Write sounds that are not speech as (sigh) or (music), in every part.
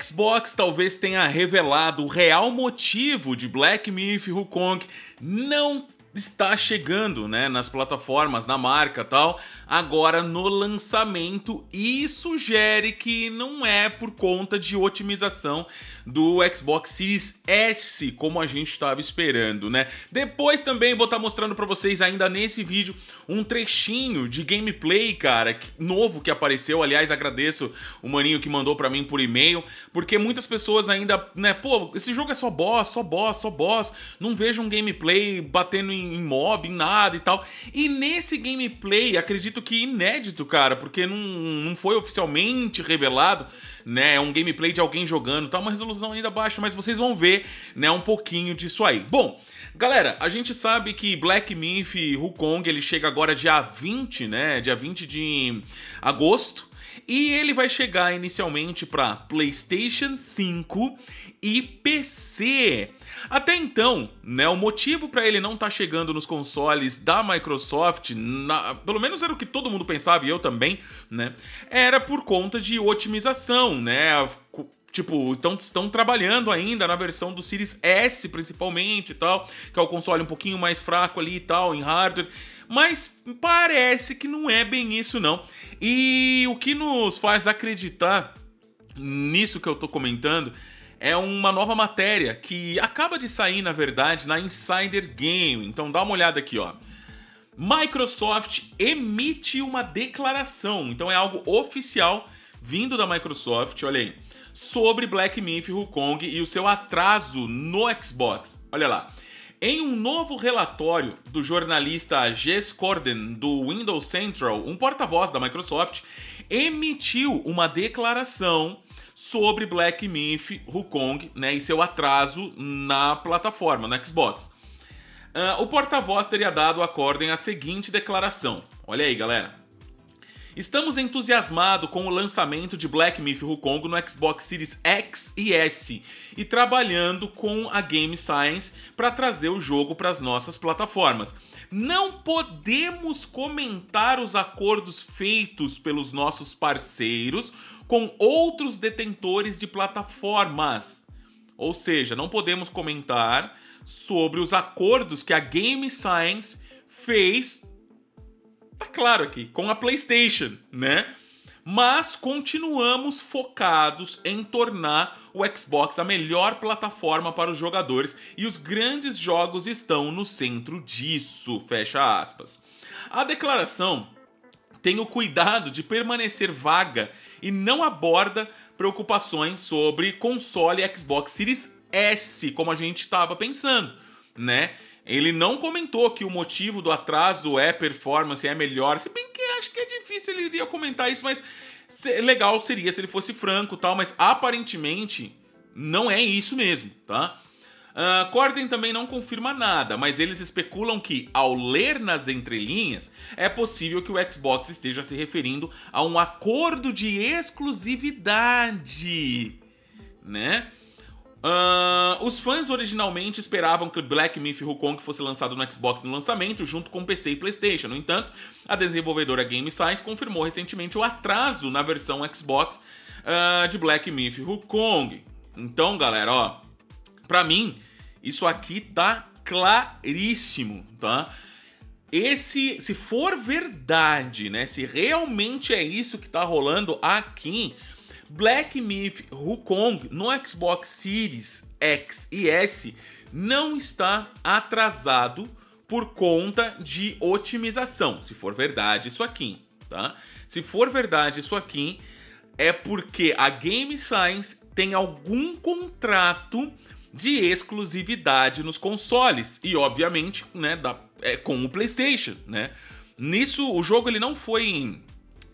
Xbox talvez tenha revelado o real motivo de Black Myth Wukong não está chegando, né, nas plataformas, na marca, tal, agora no lançamento e sugere que não é por conta de otimização do Xbox Series S, como a gente estava esperando, né? Depois também vou estar tá mostrando para vocês ainda nesse vídeo um trechinho de gameplay, cara, que, novo que apareceu. Aliás, agradeço o maninho que mandou para mim por e-mail, porque muitas pessoas ainda, né, pô, esse jogo é só boss, só boss, só boss. Não vejo um gameplay batendo em, em mob, em nada e tal. E nesse gameplay, acredito que inédito, cara, porque não, não foi oficialmente revelado né? É um gameplay de alguém jogando, tá uma resolução ainda baixa, mas vocês vão ver, né, um pouquinho disso aí. Bom, galera, a gente sabe que Black Myth Wukong, ele chega agora dia 20, né? Dia 20 de agosto. E ele vai chegar inicialmente para PlayStation 5 e PC. Até então, né, o motivo para ele não estar tá chegando nos consoles da Microsoft, na, pelo menos era o que todo mundo pensava e eu também, né, era por conta de otimização, né, Tipo, então estão trabalhando ainda na versão do Series S, principalmente e tal, que é o console um pouquinho mais fraco ali e tal, em hardware. Mas parece que não é bem isso, não. E o que nos faz acreditar nisso que eu tô comentando é uma nova matéria que acaba de sair, na verdade, na Insider Game. Então dá uma olhada aqui, ó. Microsoft emite uma declaração, então é algo oficial vindo da Microsoft, olha aí sobre Black Myth Hong e o seu atraso no Xbox. Olha lá. Em um novo relatório do jornalista Jess Corden do Windows Central, um porta-voz da Microsoft emitiu uma declaração sobre Black Myth Wukong né, e seu atraso na plataforma, no Xbox. Uh, o porta-voz teria dado a Corden a seguinte declaração: Olha aí, galera. Estamos entusiasmados com o lançamento de Black Myth Wukong no Xbox Series X e S e trabalhando com a Game Science para trazer o jogo para as nossas plataformas. Não podemos comentar os acordos feitos pelos nossos parceiros com outros detentores de plataformas. Ou seja, não podemos comentar sobre os acordos que a Game Science fez tá claro aqui, com a PlayStation, né? Mas continuamos focados em tornar o Xbox a melhor plataforma para os jogadores e os grandes jogos estão no centro disso, fecha aspas. A declaração tem o cuidado de permanecer vaga e não aborda preocupações sobre console Xbox Series S, como a gente estava pensando, né? Ele não comentou que o motivo do atraso é performance, é melhor. Se bem que acho que é difícil ele iria comentar isso, mas legal seria se ele fosse franco tal, mas aparentemente não é isso mesmo, tá? Uh, Corden também não confirma nada, mas eles especulam que, ao ler nas entrelinhas, é possível que o Xbox esteja se referindo a um acordo de exclusividade, né? Uh, os fãs originalmente esperavam que Black Myth Wukong fosse lançado no Xbox no lançamento, junto com PC e PlayStation. No entanto, a desenvolvedora Game Science confirmou recentemente o atraso na versão Xbox uh, de Black Myth Wukong. Então, galera, ó, pra mim, isso aqui tá claríssimo, tá? Esse, se for verdade, né? Se realmente é isso que tá rolando aqui. Black Myth Wukong no Xbox Series X e S não está atrasado por conta de otimização, se for verdade isso aqui, tá? Se for verdade isso aqui, é porque a Game Science tem algum contrato de exclusividade nos consoles e obviamente, né, da, é, com o PlayStation, né? Nisso o jogo ele não foi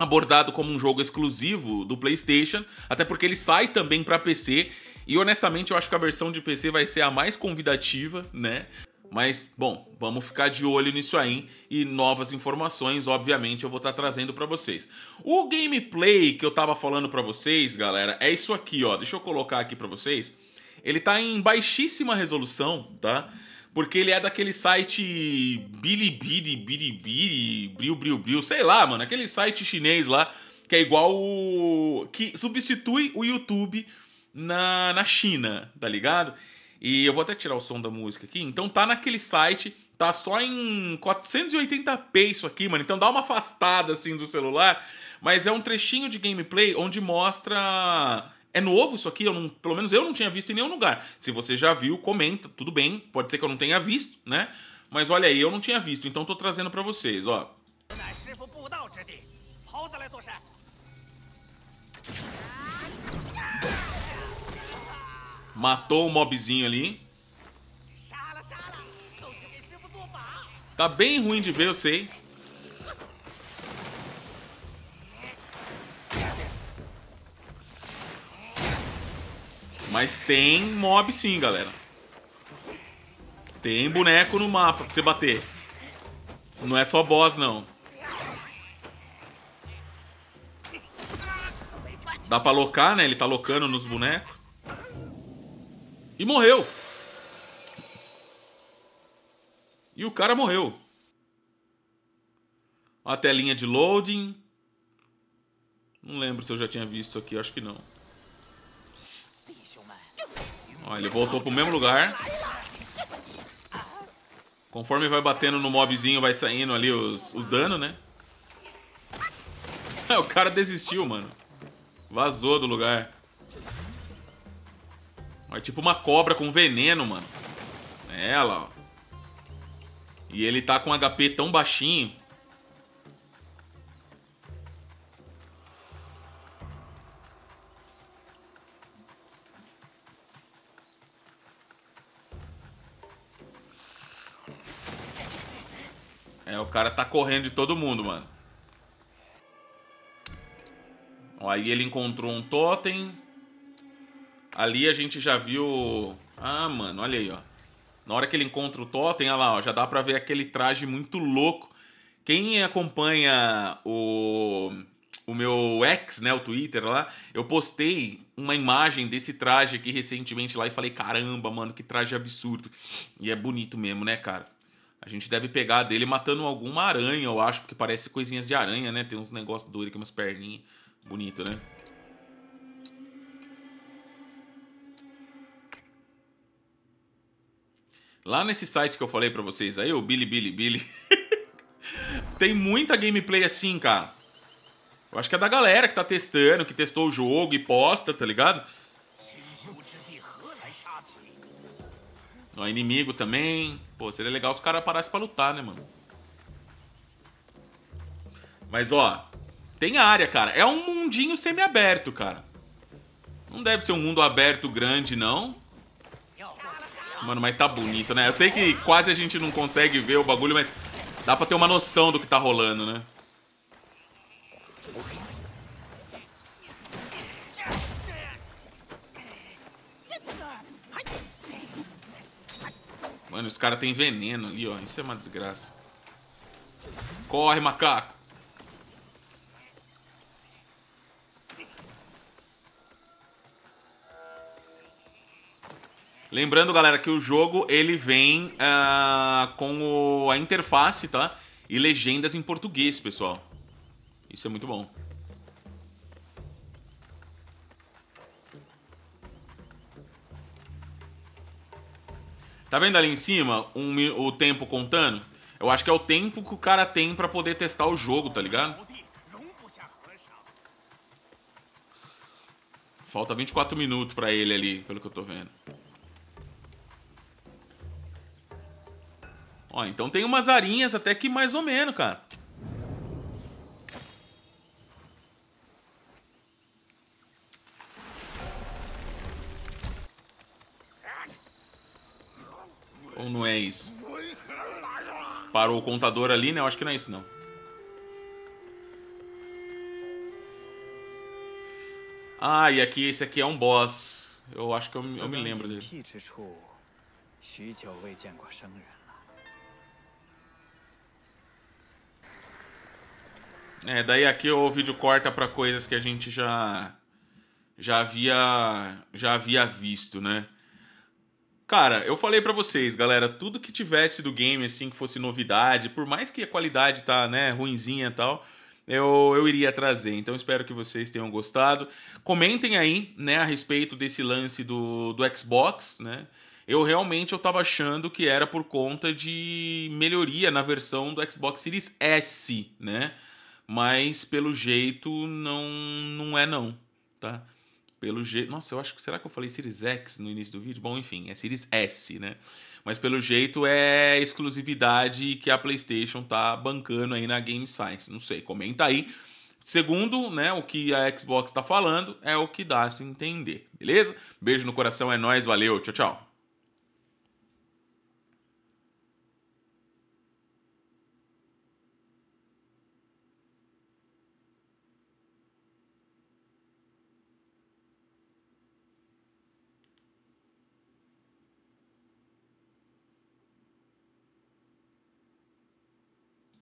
abordado como um jogo exclusivo do PlayStation, até porque ele sai também para PC. E honestamente, eu acho que a versão de PC vai ser a mais convidativa, né? Mas, bom, vamos ficar de olho nisso aí e novas informações, obviamente, eu vou estar tá trazendo para vocês. O gameplay que eu tava falando para vocês, galera, é isso aqui, ó. Deixa eu colocar aqui para vocês. Ele tá em baixíssima resolução, tá? Porque ele é daquele site Bilibili, Bilibili, Bril, Bril, Bril, sei lá, mano. Aquele site chinês lá que é igual o... que substitui o YouTube na, na China, tá ligado? E eu vou até tirar o som da música aqui. Então tá naquele site, tá só em 480p isso aqui, mano. Então dá uma afastada assim do celular, mas é um trechinho de gameplay onde mostra é novo isso aqui, eu não, pelo menos eu não tinha visto em nenhum lugar. Se você já viu, comenta, tudo bem, pode ser que eu não tenha visto, né? Mas olha aí, eu não tinha visto, então tô trazendo para vocês, ó. Matou o mobzinho ali. Tá bem ruim de ver, eu sei. Mas tem mob sim, galera. Tem boneco no mapa pra você bater. Não é só boss, não. Dá pra locar, né? Ele tá locando nos bonecos. E morreu. E o cara morreu. A telinha de loading. Não lembro se eu já tinha visto aqui, acho que não. Ó, ele voltou pro mesmo lugar. Conforme vai batendo no mobzinho, vai saindo ali os, os né? (laughs) o cara desistiu, mano. Vazou do lugar. Ó, é tipo uma cobra com veneno, mano. É ela, ó. E ele tá com HP tão baixinho É, o cara tá correndo de todo mundo, mano. Ó, aí ele encontrou um totem. Ali a gente já viu... Ah, mano, olha aí, ó. Na hora que ele encontra o totem, olha lá, ó, já dá pra ver aquele traje muito louco. Quem acompanha o, o meu ex, né, o Twitter lá, eu postei uma imagem desse traje aqui recentemente lá e falei, caramba, mano, que traje absurdo. E é bonito mesmo, né, cara? A gente deve pegar dele matando alguma aranha, eu acho, porque parece coisinhas de aranha, né? Tem uns negócios doidos aqui, umas perninhas. Bonito, né? Lá nesse site que eu falei pra vocês aí, o Billy Billy Billy, (laughs) tem muita gameplay assim, cara. Eu acho que é da galera que tá testando, que testou o jogo e posta, tá ligado? Ó, é inimigo também. Pô, seria legal os caras parassem pra lutar, né, mano? Mas, ó, tem área, cara. É um mundinho semi-aberto, cara. Não deve ser um mundo aberto grande, não. Mano, mas tá bonito, né? Eu sei que quase a gente não consegue ver o bagulho, mas dá pra ter uma noção do que tá rolando, né? Mano, os caras têm veneno ali, ó. Isso é uma desgraça. Corre, macaco! Lembrando, galera, que o jogo ele vem uh, com o, a interface, tá? E legendas em português, pessoal. Isso é muito bom. Tá vendo ali em cima um, o tempo contando? Eu acho que é o tempo que o cara tem para poder testar o jogo, tá ligado? Falta 24 minutos para ele ali, pelo que eu tô vendo. Ó, então tem umas arinhas até que mais ou menos, cara. não é isso. Parou o contador ali, né? Eu acho que não é isso, não. Ah, e aqui, esse aqui é um boss. Eu acho que eu, eu me lembro dele. É, daí aqui o vídeo corta para coisas que a gente já já havia já havia visto, né? Cara, eu falei para vocês, galera, tudo que tivesse do game, assim, que fosse novidade, por mais que a qualidade tá, né, ruinzinha e tal, eu, eu iria trazer. Então espero que vocês tenham gostado. Comentem aí, né, a respeito desse lance do, do Xbox, né? Eu realmente eu tava achando que era por conta de melhoria na versão do Xbox Series S, né? Mas pelo jeito não, não é não, tá? pelo jeito. Nossa, eu acho que. Será que eu falei Series X no início do vídeo? Bom, enfim, é Series S, né? Mas pelo jeito é exclusividade que a PlayStation tá bancando aí na Game Science. Não sei, comenta aí. Segundo, né, o que a Xbox tá falando é o que dá a se entender, beleza? Beijo no coração, é nós, valeu, tchau, tchau.